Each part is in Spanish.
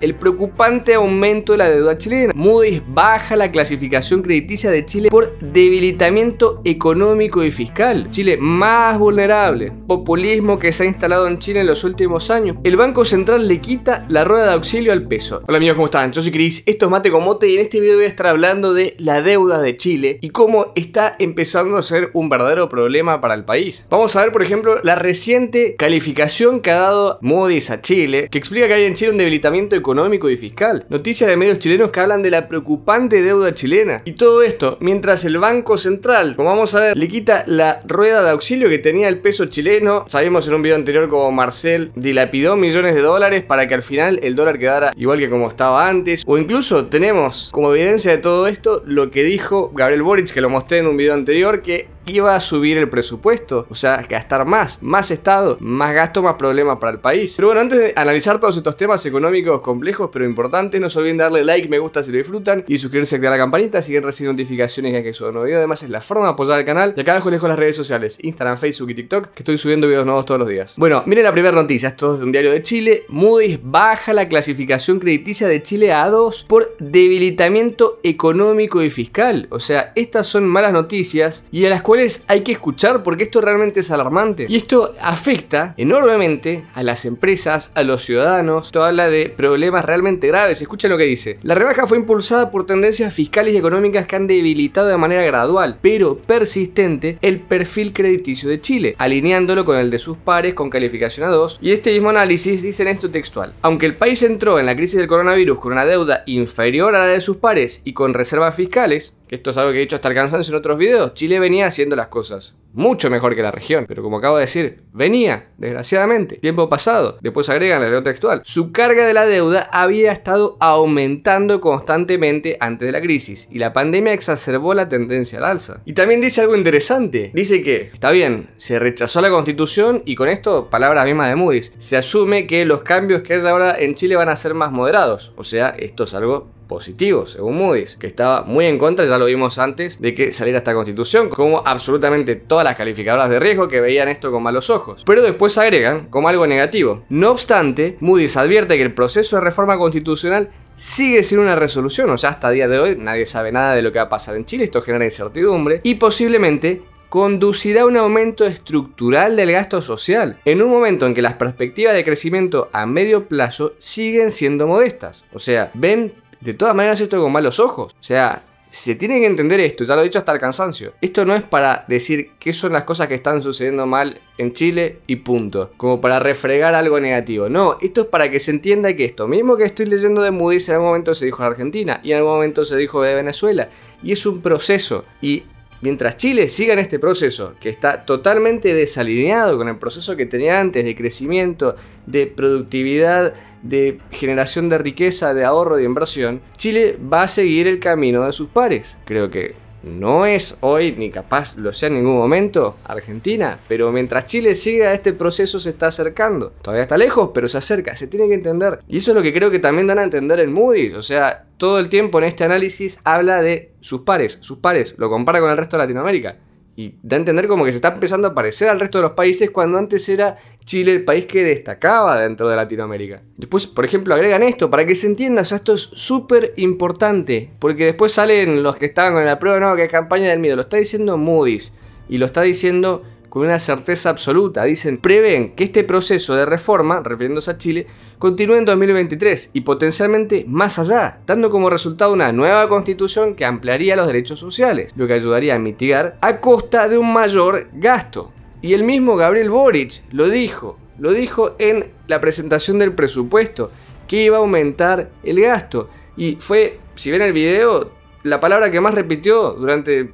El preocupante aumento de la deuda chilena. Moody's baja la clasificación crediticia de Chile por debilitamiento económico y fiscal. Chile más vulnerable. Populismo que se ha instalado en Chile en los últimos años. El Banco Central le quita la rueda de auxilio al peso. Hola amigos, ¿cómo están? Yo soy Cris, esto es Mate con Mote y en este video voy a estar hablando de la deuda de Chile y cómo está empezando a ser un verdadero problema para el país. Vamos a ver, por ejemplo, la reciente calificación que ha dado Moody's a Chile, que explica que hay en Chile un debilitamiento económico económico y fiscal. Noticias de medios chilenos que hablan de la preocupante deuda chilena. Y todo esto mientras el Banco Central, como vamos a ver, le quita la rueda de auxilio que tenía el peso chileno. Sabemos en un video anterior como Marcel dilapidó millones de dólares para que al final el dólar quedara igual que como estaba antes. O incluso tenemos como evidencia de todo esto lo que dijo Gabriel Boric, que lo mostré en un video anterior, que iba a subir el presupuesto, o sea, gastar más, más Estado, más gasto, más problema para el país. Pero bueno, antes de analizar todos estos temas económicos complejos pero importantes, no se olviden darle like, me gusta si lo disfrutan y suscribirse, a la campanita, si quieren recibir notificaciones ya que subo nuevo video. Además, es la forma de apoyar al canal. Y acá abajo les dejo las redes sociales, Instagram, Facebook y TikTok, que estoy subiendo videos nuevos todos los días. Bueno, miren la primera noticia, esto es de un diario de Chile. Moody's baja la clasificación crediticia de Chile a 2 por debilitamiento económico y fiscal. O sea, estas son malas noticias y a las cuales hay que escuchar porque esto realmente es alarmante. Y esto afecta enormemente a las empresas, a los ciudadanos. Esto habla de problemas realmente graves. Escuchen lo que dice. La rebaja fue impulsada por tendencias fiscales y económicas que han debilitado de manera gradual, pero persistente, el perfil crediticio de Chile, alineándolo con el de sus pares con calificación a 2. Y este mismo análisis dice en esto textual. Aunque el país entró en la crisis del coronavirus con una deuda inferior a la de sus pares y con reservas fiscales, esto es algo que he dicho hasta el cansancio en otros videos. Chile venía haciendo las cosas mucho mejor que la región, pero como acabo de decir, venía, desgraciadamente, tiempo pasado. Después agregan la ley textual. Su carga de la deuda había estado aumentando constantemente antes de la crisis y la pandemia exacerbó la tendencia al alza. Y también dice algo interesante. Dice que, está bien, se rechazó la constitución y con esto, palabra misma de Moody's, se asume que los cambios que hay ahora en Chile van a ser más moderados. O sea, esto es algo positivos, según Moody's, que estaba muy en contra, ya lo vimos antes de que saliera esta constitución, como absolutamente todas las calificadoras de riesgo que veían esto con malos ojos. Pero después agregan como algo negativo. No obstante, Moody's advierte que el proceso de reforma constitucional sigue sin una resolución, o sea, hasta el día de hoy nadie sabe nada de lo que va a pasar en Chile, esto genera incertidumbre y posiblemente conducirá a un aumento estructural del gasto social, en un momento en que las perspectivas de crecimiento a medio plazo siguen siendo modestas. O sea, ven de todas maneras, esto con malos ojos. O sea, se tiene que entender esto, ya lo he dicho hasta el cansancio. Esto no es para decir qué son las cosas que están sucediendo mal en Chile y punto. Como para refregar algo negativo. No, esto es para que se entienda que esto mismo que estoy leyendo de Moody's en algún momento se dijo en Argentina y en algún momento se dijo de Venezuela. Y es un proceso. Y mientras Chile siga en este proceso, que está totalmente desalineado con el proceso que tenía antes de crecimiento, de productividad, de generación de riqueza, de ahorro, de inversión, Chile va a seguir el camino de sus pares. Creo que no es hoy ni capaz lo sea en ningún momento Argentina, pero mientras Chile siga este proceso se está acercando. Todavía está lejos, pero se acerca, se tiene que entender. Y eso es lo que creo que también dan a entender el Moody's, o sea, todo el tiempo en este análisis habla de sus pares, sus pares, lo compara con el resto de Latinoamérica. Y da a entender como que se está empezando a parecer al resto de los países cuando antes era Chile el país que destacaba dentro de Latinoamérica. Después, por ejemplo, agregan esto para que se entienda, esto es súper importante, porque después salen los que estaban con la prueba, no, que es campaña del miedo, lo está diciendo Moody's y lo está diciendo con una certeza absoluta. Dicen, prevén que este proceso de reforma, refiriéndose a Chile, continúe en 2023 y potencialmente más allá, dando como resultado una nueva constitución que ampliaría los derechos sociales, lo que ayudaría a mitigar a costa de un mayor gasto. Y el mismo Gabriel Boric lo dijo, lo dijo en la presentación del presupuesto, que iba a aumentar el gasto. Y fue, si ven el video, la palabra que más repitió durante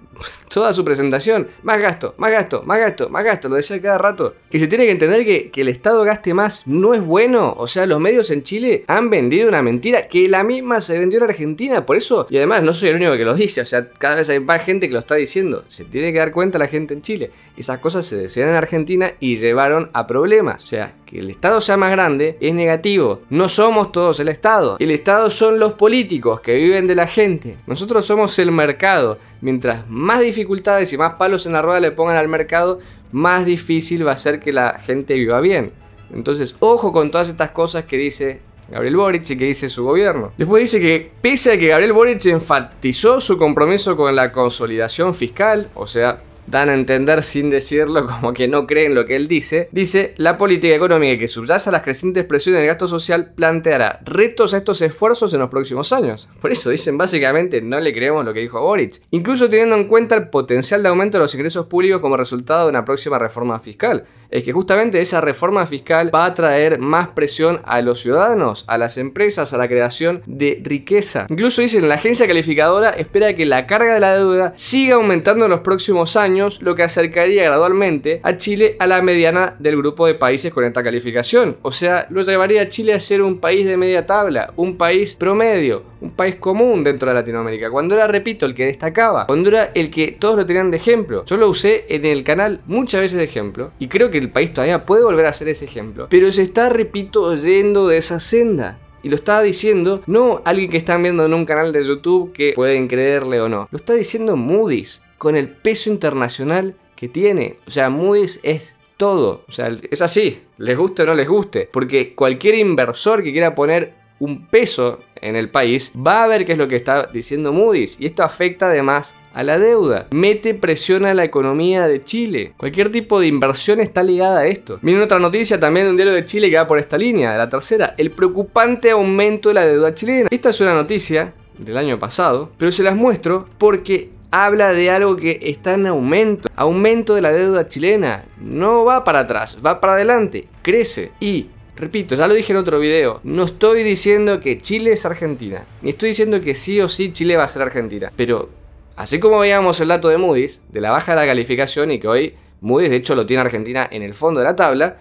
toda su presentación. Más gasto, más gasto, más gasto, más gasto. Lo decía cada rato. Que se tiene que entender que, el Estado gaste más no es bueno. O sea, los medios en Chile han vendido una mentira que la misma se vendió en Argentina. Por eso, y además no soy el único que los dice. O sea, cada vez hay más gente que lo está diciendo. Se tiene que dar cuenta la gente en Chile. Esas cosas se decían en Argentina y llevaron a problemas. O sea, que el Estado sea más grande es negativo. No somos todos el Estado. El Estado son los políticos que viven de la gente. Nosotros somos el mercado. Mientras más dificultades y más palos en la rueda le pongan al mercado, más difícil va a ser que la gente viva bien. Entonces, ojo con todas estas cosas que dice Gabriel Boric y que dice su gobierno. Después dice que pese a que Gabriel Boric enfatizó su compromiso con la consolidación fiscal, o sea, dan a entender sin decirlo como que no creen lo que él dice, dice, la política económica que subyace a las crecientes presiones del gasto social planteará retos a estos esfuerzos en los próximos años. Por eso dicen básicamente no le creemos lo que dijo Boric, incluso teniendo en cuenta el potencial de aumento de los ingresos públicos como resultado de una próxima reforma fiscal. Es que justamente esa reforma fiscal va a traer más presión a los ciudadanos, a las empresas, a la creación de riqueza. Incluso dicen la agencia calificadora espera que la carga de la deuda siga aumentando en los próximos años lo que acercaría gradualmente a Chile a la mediana del grupo de países con esta calificación. O sea, lo llevaría a Chile a ser un país de media tabla, un país promedio, un país común dentro de Latinoamérica. Cuando era, repito, el que destacaba, cuando era el que todos lo tenían de ejemplo. Yo lo usé en el canal muchas veces de ejemplo y creo que el país todavía puede volver a ser ese ejemplo. Pero se está, repito, yendo de esa senda. Y lo está diciendo no alguien que están viendo en un canal de YouTube que pueden creerle o no. Lo está diciendo Moody's con el peso internacional que tiene. O sea, Moody's es todo. O sea, es así, les guste o no les guste. Porque cualquier inversor que quiera poner un peso en el país va a ver qué es lo que está diciendo Moody's. Y esto afecta además a la deuda. Mete presión a la economía de Chile. Cualquier tipo de inversión está ligada a esto. Miren otra noticia también de un diario de Chile que va por esta línea, la tercera. El preocupante aumento de la deuda chilena. Esta es una noticia del año pasado, pero se las muestro porque habla de algo que está en aumento. Aumento de la deuda chilena. No va para atrás, va para adelante, crece. Y, repito, ya lo dije en otro video, no estoy diciendo que Chile es Argentina. Ni estoy diciendo que sí o sí Chile va a ser Argentina. Pero, así como veíamos el dato de Moody's, de la baja de la calificación y que hoy Moody's de hecho lo tiene Argentina en el fondo de la tabla,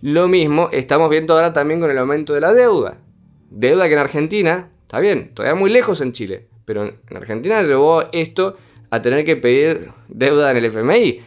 lo mismo estamos viendo ahora también con el aumento de la deuda. Deuda que en Argentina, está bien, todavía muy lejos en Chile, pero en Argentina llevó esto a tener que pedir deuda en el FMI.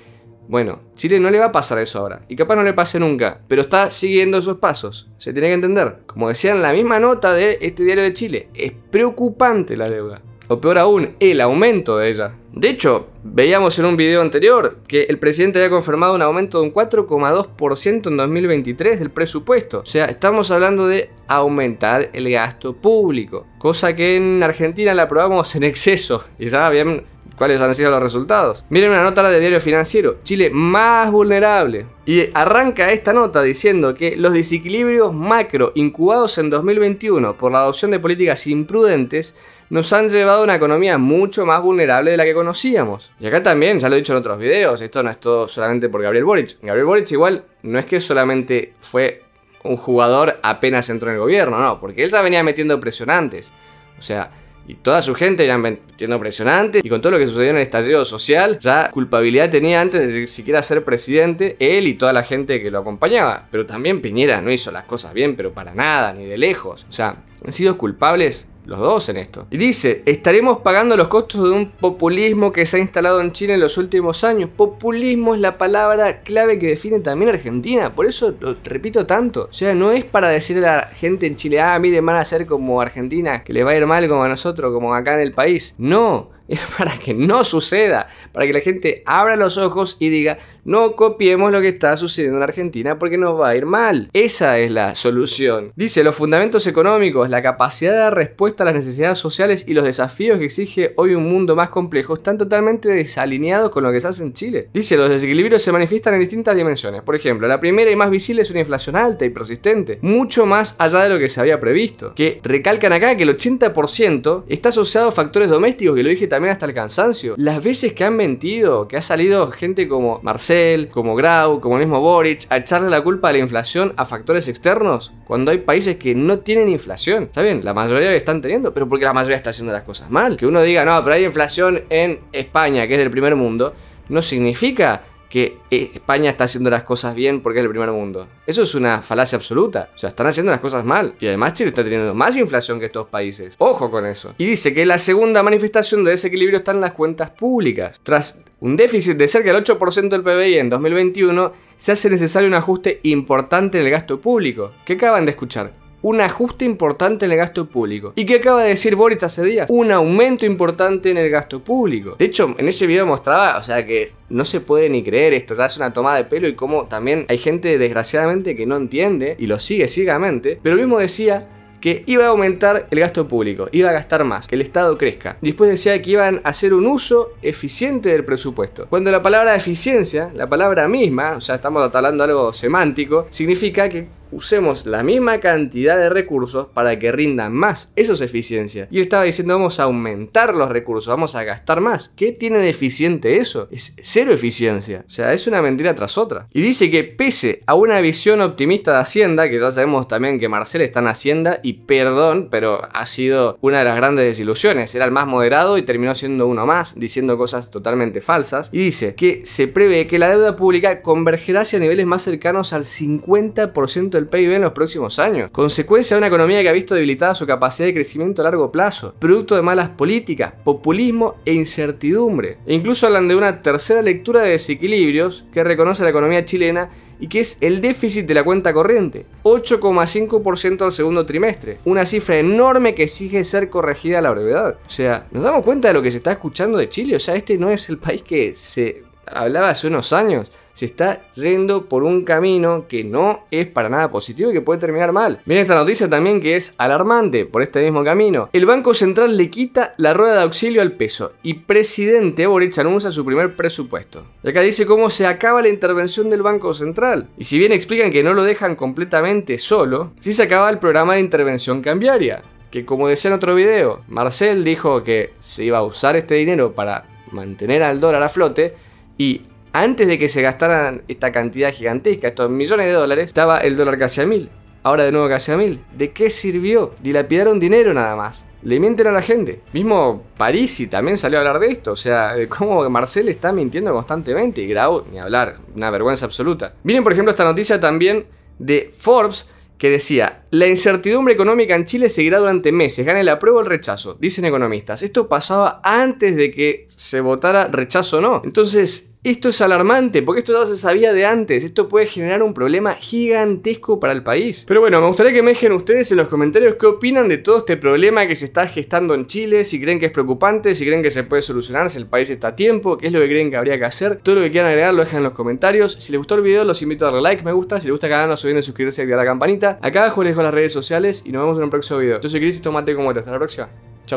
Bueno, Chile no le va a pasar eso ahora, y capaz no le pase nunca, pero está siguiendo esos pasos, se tiene que entender. Como decía en la misma nota de este diario de Chile, es preocupante la deuda, o peor aún, el aumento de ella. De hecho, veíamos en un video anterior que el presidente había confirmado un aumento de un 4,2% en 2023 del presupuesto, o sea, estamos hablando de aumentar el gasto público, cosa que en Argentina la aprobamos en exceso, y ya habían ¿Cuáles han sido los resultados? Miren una nota de Diario Financiero, Chile más vulnerable. Y arranca esta nota diciendo que los desequilibrios macro incubados en 2021 por la adopción de políticas imprudentes nos han llevado a una economía mucho más vulnerable de la que conocíamos. Y acá también, ya lo he dicho en otros videos, esto no es todo solamente por Gabriel Boric. Gabriel Boric igual no es que solamente fue un jugador apenas entró en el gobierno, no, porque él ya venía metiendo presionantes. O sea, y toda su gente ya metiendo presionante. Y con todo lo que sucedió en el estallido social, ya culpabilidad tenía antes de siquiera ser presidente él y toda la gente que lo acompañaba. Pero también Piñera no hizo las cosas bien, pero para nada, ni de lejos. O sea, han sido culpables los dos en esto. Y dice, estaremos pagando los costos de un populismo que se ha instalado en Chile en los últimos años. Populismo es la palabra clave que define también Argentina, por eso lo repito tanto. O sea, no es para decirle a la gente en Chile, ah, miren, van a ser como Argentina, que le va a ir mal como a nosotros, como acá en el país. No, para que no suceda, para que la gente abra los ojos y diga, no copiemos lo que está sucediendo en Argentina porque nos va a ir mal. Esa es la solución. Dice, los fundamentos económicos, la capacidad de dar respuesta a las necesidades sociales y los desafíos que exige hoy un mundo más complejo están totalmente desalineados con lo que se hace en Chile. Dice, los desequilibrios se manifiestan en distintas dimensiones. Por ejemplo, la primera y más visible es una inflación alta y persistente, mucho más allá de lo que se había previsto. Que recalcan acá que el 80% está asociado a factores domésticos, que lo dije también hasta el cansancio. Las veces que han mentido, que ha salido gente como Marcel, como Grau, como el mismo Boric, a echarle la culpa de la inflación a factores externos, cuando hay países que no tienen inflación. Está bien, la mayoría están teniendo, pero porque la mayoría está haciendo las cosas mal. Que uno diga, no, pero hay inflación en España, que es del primer mundo, no significa que eh, España está haciendo las cosas bien porque es el primer mundo. Eso es una falacia absoluta. O sea, están haciendo las cosas mal. Y además Chile está teniendo más inflación que estos países. Ojo con eso. Y dice que la segunda manifestación de desequilibrio está en las cuentas públicas. Tras un déficit de cerca del 8% del PBI en 2021, se hace necesario un ajuste importante en el gasto público. ¿Qué acaban de escuchar? un ajuste importante en el gasto público. ¿Y qué acaba de decir Boris hace días? Un aumento importante en el gasto público. De hecho, en ese video mostraba, o sea que no se puede ni creer esto, ya es una tomada de pelo y como también hay gente desgraciadamente que no entiende y lo sigue ciegamente, pero mismo decía que iba a aumentar el gasto público, iba a gastar más, que el Estado crezca. Después decía que iban a hacer un uso eficiente del presupuesto. Cuando la palabra eficiencia, la palabra misma, o sea, estamos atalando algo semántico, significa que usemos la misma cantidad de recursos para que rindan más. Eso es eficiencia. Y él estaba diciendo, vamos a aumentar los recursos, vamos a gastar más. ¿Qué tiene de eficiente eso? Es cero eficiencia. O sea, es una mentira tras otra. Y dice que pese a una visión optimista de Hacienda, que ya sabemos también que Marcel está en Hacienda, y perdón, pero ha sido una de las grandes desilusiones. Era el más moderado y terminó siendo uno más, diciendo cosas totalmente falsas. Y dice que se prevé que la deuda pública convergerá hacia niveles más cercanos al 50% del PIB en los próximos años, consecuencia de una economía que ha visto debilitada su capacidad de crecimiento a largo plazo, producto de malas políticas, populismo e incertidumbre. E incluso hablan de una tercera lectura de desequilibrios que reconoce la economía chilena y que es el déficit de la cuenta corriente, 8,5% al segundo trimestre, una cifra enorme que exige ser corregida a la brevedad. O sea, nos damos cuenta de lo que se está escuchando de Chile, o sea, este no es el país que se hablaba hace unos años se está yendo por un camino que no es para nada positivo y que puede terminar mal. Miren esta noticia también que es alarmante por este mismo camino. El Banco Central le quita la rueda de auxilio al peso y presidente Boric anuncia su primer presupuesto. Y acá dice cómo se acaba la intervención del Banco Central. Y si bien explican que no lo dejan completamente solo, sí se acaba el programa de intervención cambiaria. Que como decía en otro video, Marcel dijo que se iba a usar este dinero para mantener al dólar a flote y antes de que se gastaran esta cantidad gigantesca, estos millones de dólares, estaba el dólar casi a mil. Ahora de nuevo casi a mil. ¿De qué sirvió? Dilapidaron dinero nada más. Le mienten a la gente. Mismo Parisi también salió a hablar de esto. O sea, de cómo Marcel está mintiendo constantemente. Y Grau, ni hablar. Una vergüenza absoluta. Miren, por ejemplo, esta noticia también de Forbes que decía, la incertidumbre económica en Chile seguirá durante meses, gane la prueba o el rechazo, dicen economistas. Esto pasaba antes de que se votara rechazo o no. Entonces, esto es alarmante, porque esto ya se sabía de antes, esto puede generar un problema gigantesco para el país. Pero bueno, me gustaría que me dejen ustedes en los comentarios qué opinan de todo este problema que se está gestando en Chile, si creen que es preocupante, si creen que se puede solucionar, si el país está a tiempo, qué es lo que creen que habría que hacer, todo lo que quieran agregar lo dejan en los comentarios. Si les gustó el video los invito a darle like, me gusta, si les gusta canal no se olviden de suscribirse y activar la campanita. Acá abajo les dejo las redes sociales y nos vemos en un próximo video. Yo soy Crisis y tomate como te, hasta la próxima.